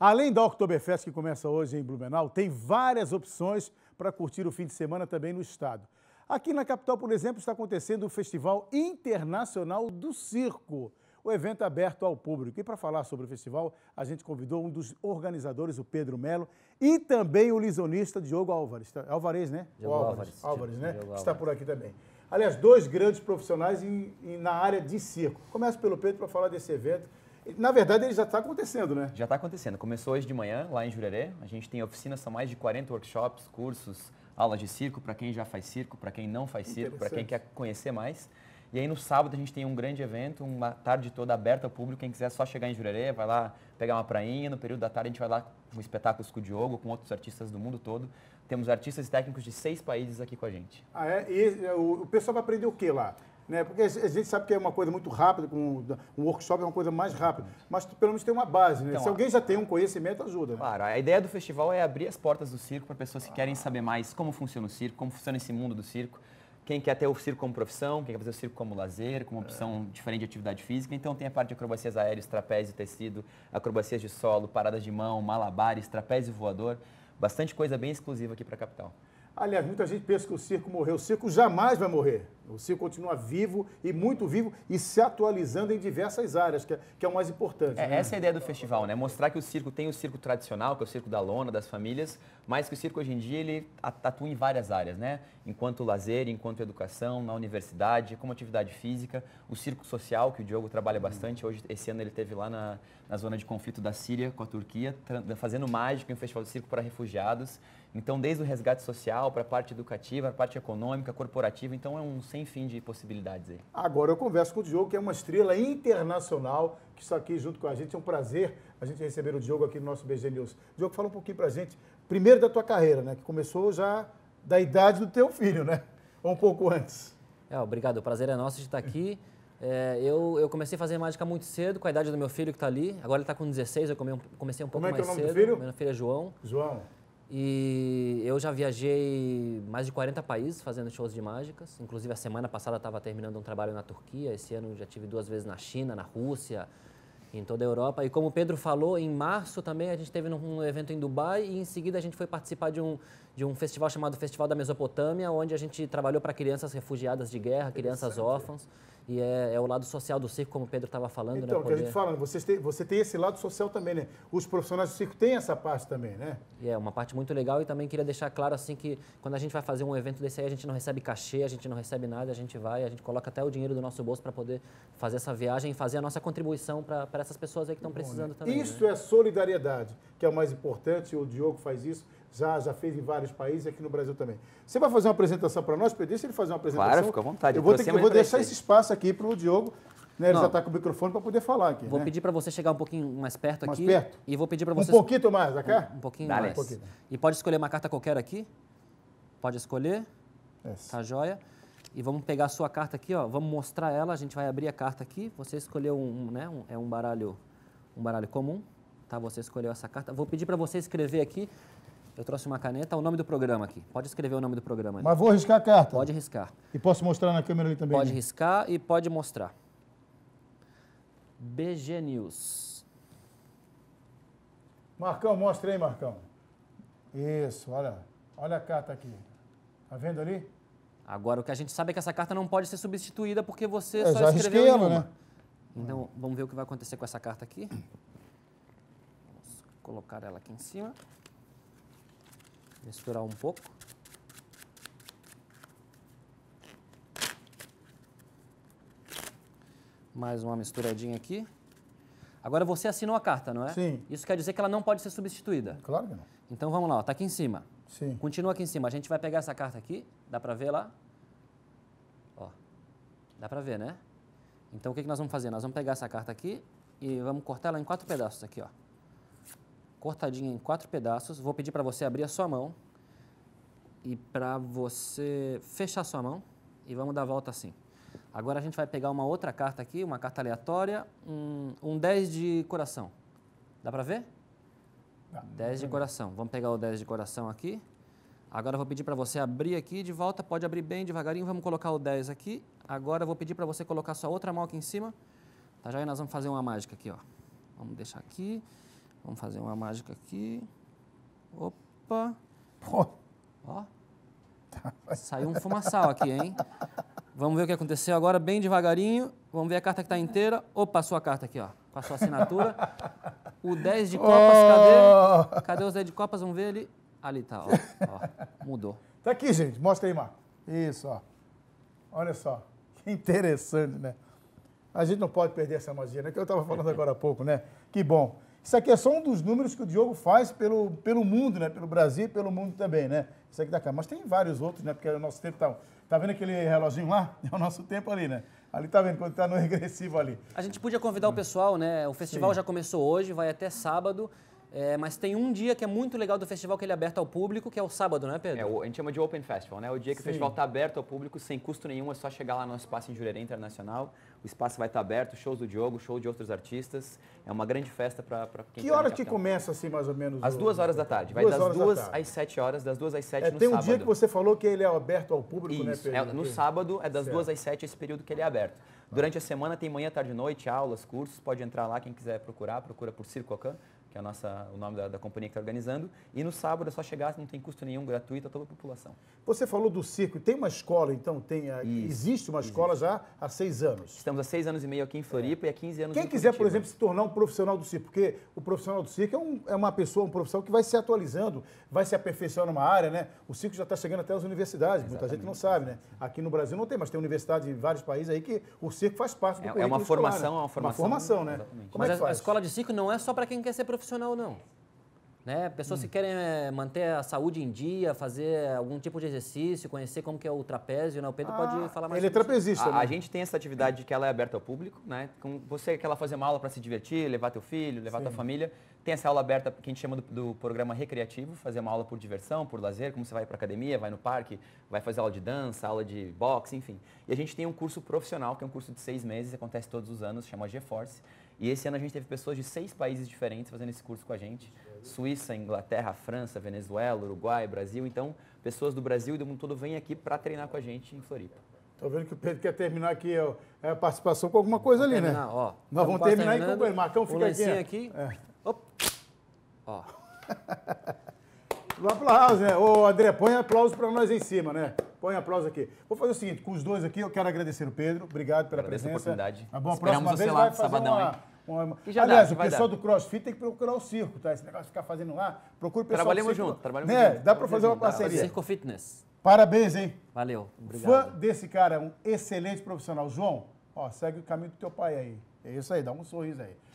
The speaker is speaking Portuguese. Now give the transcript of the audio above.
Além da Oktoberfest que começa hoje em Blumenau, tem várias opções para curtir o fim de semana também no estado. Aqui na capital, por exemplo, está acontecendo o Festival Internacional do Circo, o evento aberto ao público. E para falar sobre o festival, a gente convidou um dos organizadores, o Pedro Melo, e também o lisonista Diogo Álvares. Tá, Álvares, né? Diogo Álvares. Álvares, né? Diogo está por aqui também. Aliás, dois grandes profissionais em, em, na área de circo. Começo pelo Pedro para falar desse evento na verdade, ele já está acontecendo, né? Já está acontecendo. Começou hoje de manhã, lá em Jurerê. A gente tem oficinas, são mais de 40 workshops, cursos, aulas de circo, para quem já faz circo, para quem não faz circo, para quem quer conhecer mais. E aí no sábado a gente tem um grande evento, uma tarde toda aberta ao público. Quem quiser só chegar em Jurerê, vai lá pegar uma prainha. No período da tarde a gente vai lá com espetáculos com o Diogo, com outros artistas do mundo todo. Temos artistas e técnicos de seis países aqui com a gente. Ah, é? E é, o pessoal vai aprender o quê lá? Né? Porque a gente sabe que é uma coisa muito rápida, com um workshop é uma coisa mais rápida, mas pelo menos tem uma base. Né? Então, Se alguém já tem um conhecimento, ajuda. Né? Claro, a ideia do festival é abrir as portas do circo para pessoas que querem saber mais como funciona o circo, como funciona esse mundo do circo quem quer ter o circo como profissão, quem quer fazer o circo como lazer, como opção é. diferente de atividade física. Então tem a parte de acrobacias aéreas, trapézio, tecido, acrobacias de solo, paradas de mão, malabares, trapézio voador. Bastante coisa bem exclusiva aqui para a capital. Aliás, muita gente pensa que o circo morreu. O circo jamais vai morrer. O circo continua vivo e muito vivo e se atualizando em diversas áreas, que é, que é o mais importante. É, né? Essa é a ideia do festival, né? Mostrar que o circo tem o circo tradicional, que é o circo da lona, das famílias, mas que o circo hoje em dia ele atua em várias áreas, né? Enquanto lazer, enquanto educação, na universidade, como atividade física, o circo social, que o Diogo trabalha bastante. Hoje, esse ano ele teve lá na, na zona de conflito da Síria com a Turquia, fazendo mágica em um festival de circo para refugiados. Então, desde o resgate social, para a parte educativa, a parte econômica, corporativa, então é um centro sem fim de possibilidades aí. Agora eu converso com o Diogo, que é uma estrela internacional, que está aqui junto com a gente. É um prazer a gente receber o Diogo aqui no nosso BG News. Diogo, fala um pouquinho pra gente, primeiro da tua carreira, né? Que começou já da idade do teu filho, né? Ou um pouco antes. É, obrigado. O prazer é nosso de estar aqui. É, eu, eu, comecei a fazer mágica muito cedo, com a idade do meu filho que está ali. Agora ele está com 16, eu comecei um pouco mais cedo. Como é que é o nome cedo. do filho? Meu é filho é João. João. E eu já viajei mais de 40 países fazendo shows de mágicas. Inclusive, a semana passada estava terminando um trabalho na Turquia. Esse ano já tive duas vezes na China, na Rússia, em toda a Europa. E como o Pedro falou, em março também a gente teve um evento em Dubai e em seguida a gente foi participar de um, de um festival chamado Festival da Mesopotâmia, onde a gente trabalhou para crianças refugiadas de guerra, crianças órfãs. E é, é, o lado social do circo, como o Pedro estava falando. Né, então, né, o que poder... a gente fala, você tem, você tem esse lado social também, né? Os profissionais do circo têm essa parte também, né? E é uma parte muito legal e também queria deixar claro assim que quando a gente vai fazer um evento desse aí, a gente não recebe cachê, a gente não recebe nada, a gente vai, a gente coloca até o dinheiro do nosso bolso para poder fazer essa viagem e fazer a nossa contribuição para essas pessoas aí que estão precisando né? também. Né? Isso né? é solidariedade que é o mais importante, o Diogo faz isso, já, já fez em vários países aqui no Brasil também. Você vai fazer uma apresentação para nós? Pedir se ele fazer uma apresentação. Claro, fica à vontade. Eu vou, ter que, eu vou deixar esse espaço aqui para o Diogo. Né, ele já está com o microfone para poder falar aqui. Vou né? pedir para você chegar um pouquinho mais perto mais aqui. Mais perto. E vou pedir para você. Um pouquinho mais, da Um, um pouquinho mais. Um pouquinho. E pode escolher uma carta qualquer aqui. Pode escolher. Essa. Tá joia? E vamos pegar a sua carta aqui, ó. Vamos mostrar ela. A gente vai abrir a carta aqui. Você escolheu um, né? Um, é um baralho, um baralho comum. Tá? Você escolheu essa carta. Vou pedir para você escrever aqui. Eu trouxe uma caneta, o nome do programa aqui. Pode escrever o nome do programa. Ali. Mas vou riscar a carta. Pode riscar. E posso mostrar na câmera ali também? Pode né? riscar e pode mostrar. BG News. Marcão, mostra aí, Marcão. Isso, olha. Olha a carta aqui. Tá vendo ali? Agora, o que a gente sabe é que essa carta não pode ser substituída porque você é, só já escreveu ela, né? Então, vamos ver o que vai acontecer com essa carta aqui colocar ela aqui em cima, misturar um pouco. Mais uma misturadinha aqui. Agora você assinou a carta, não é? Sim. Isso quer dizer que ela não pode ser substituída? Claro que não. Então vamos lá, está aqui em cima. Sim. Continua aqui em cima. A gente vai pegar essa carta aqui, dá para ver lá? Ó, dá para ver, né? Então o que, que nós vamos fazer? Nós vamos pegar essa carta aqui e vamos cortar ela em quatro pedaços aqui, ó cortadinha em quatro pedaços. Vou pedir para você abrir a sua mão e para você fechar a sua mão e vamos dar a volta assim. Agora a gente vai pegar uma outra carta aqui, uma carta aleatória, um, um 10 de coração. Dá para ver? Dá. 10 de coração. Vamos pegar o 10 de coração aqui. Agora eu vou pedir para você abrir aqui de volta, pode abrir bem devagarinho, vamos colocar o 10 aqui. Agora eu vou pedir para você colocar sua outra mão aqui em cima. Tá já aí nós vamos fazer uma mágica aqui, ó. Vamos deixar aqui. Vamos fazer uma mágica aqui. Opa! Pô. Ó. Tá, Saiu um fumaçal aqui, hein? Vamos ver o que aconteceu agora, bem devagarinho. Vamos ver a carta que está inteira. Opa, a sua carta aqui, ó. Com a sua assinatura. O 10 de Copas, oh. cadê? Cadê os 10 de Copas? Vamos ver ali. Ali tá, ó. ó. Mudou. Tá aqui, gente. Mostra aí, Marco. Isso, ó. Olha só. Que interessante, né? A gente não pode perder essa magia, né? Que eu estava falando agora há pouco, né? Que bom. Isso aqui é só um dos números que o Diogo faz pelo, pelo mundo, né? Pelo Brasil e pelo mundo também, né? Isso aqui da cá. Mas tem vários outros, né? Porque é o nosso tempo tá. Tá vendo aquele reloginho lá? É o nosso tempo ali, né? Ali tá vendo quando tá no regressivo ali. A gente podia convidar o pessoal, né? O festival Sim. já começou hoje, vai até sábado. É, mas tem um dia que é muito legal do festival que ele é aberto ao público, que é o sábado, né, Pedro? É, a gente chama de Open Festival, né? O dia que Sim. o festival está aberto ao público, sem custo nenhum, é só chegar lá no espaço em Jureira Internacional. O espaço vai estar tá aberto, shows do Diogo, show de outros artistas. É uma grande festa para quem Que hora que começa, assim, mais ou menos? Às duas horas da tarde. Vai duas das duas às sete horas, das duas às sete é, no tem sábado. Tem um dia que você falou que ele é aberto ao público, Isso. né, Pedro? É, no sábado, é das certo. duas às sete esse período que ele é aberto. Durante a semana tem manhã, tarde e noite, aulas, cursos. Pode entrar lá, quem quiser procurar, procura por Circocan, que é a nossa, o nome da, da companhia que está organizando. E no sábado é só chegar, não tem custo nenhum, gratuito a toda a população. Você falou do circo, tem uma escola, então? tem a, Existe uma escola existe. já há seis anos? Estamos há seis anos e meio aqui em Floripa é. e há 15 anos Quem quiser, Curitiba. por exemplo, se tornar um profissional do circo, porque o profissional do circo é, um, é uma pessoa, um profissional que vai se atualizando, vai se aperfeiçoando numa área, né? O circo já está chegando até as universidades, Exatamente. muita gente não sabe, né? Aqui no Brasil não tem, mas tem universidades em vários países aí que o circo faz parte do é, é, é uma formação, escolar, né? uma formação. Uma formação, né? É Mas a, a escola de circo não é só para quem quer ser profissional, não. Né? Pessoas hum. que querem eh, manter a saúde em dia, fazer algum tipo de exercício, conhecer como que é o trapézio, né? O Pedro ah, pode falar mais. Ele é trapezista, a, né? a gente tem essa atividade que ela é aberta ao público, né? você quer ela fazer uma aula para se divertir, levar teu filho, levar Sim. tua família, tem essa aula aberta que a gente chama do, do, programa recreativo, fazer uma aula por diversão, por lazer, como você vai para academia, vai no parque, vai fazer aula de dança, aula de boxe, enfim. E a gente tem um curso profissional, que é um curso de seis meses, acontece todos os anos, chama GeForce, e esse ano a gente teve pessoas de seis países diferentes fazendo esse curso com a gente. Suíça, Inglaterra, França, Venezuela, Uruguai, Brasil. Então, pessoas do Brasil e do mundo todo vêm aqui para treinar com a gente em Floripa. Estou vendo que o Pedro quer terminar aqui ó, é, a participação com alguma coisa vamos ali, né? terminar, né? Ó, Nós vamos terminar aí com Marcão fica o aqui. aqui. É. Op. Ó. o aplauso, né? Ô, André, põe aplauso para nós em cima, né? Põe um aplauso aqui. Vou fazer o seguinte, com os dois aqui, eu quero agradecer o Pedro. Obrigado pela Agradeço presença. A oportunidade. Tá bom, a próxima lá, sabadão, uma... Hein? Já Aliás, dá, o pessoal do CrossFit tem que procurar o circo, tá? Esse negócio de ficar fazendo lá, procura o pessoal Trabalhamos circo, junto, trabalhamos né? junto. Dá para fazer uma parceria. Circo Fitness. Parabéns, hein? Valeu, obrigado. Fã desse cara, um excelente profissional. João, ó, segue o caminho do teu pai aí. É isso aí, dá um sorriso aí.